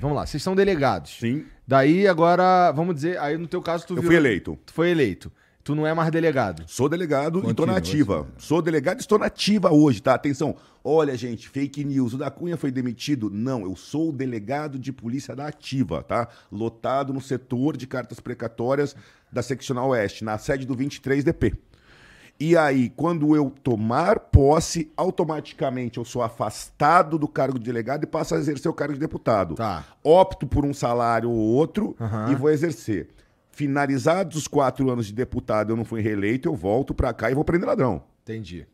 Vamos lá, vocês são delegados. Sim. Daí agora, vamos dizer, aí no teu caso tu Eu fui eleito. Tu foi eleito. Tu não é mais delegado. Sou delegado Continua, e tô nativa. Na Sou delegado e estou na Ativa hoje, tá? Atenção. Olha, gente, fake news. O da Cunha foi demitido? Não, eu sou delegado de polícia da ativa, tá? Lotado no setor de cartas precatórias da Seccional Oeste, na sede do 23DP. E aí, quando eu tomar posse, automaticamente eu sou afastado do cargo de delegado e passo a exercer o cargo de deputado. Tá. Opto por um salário ou outro uhum. e vou exercer. Finalizados os quatro anos de deputado, eu não fui reeleito, eu volto para cá e vou prender ladrão. Entendi.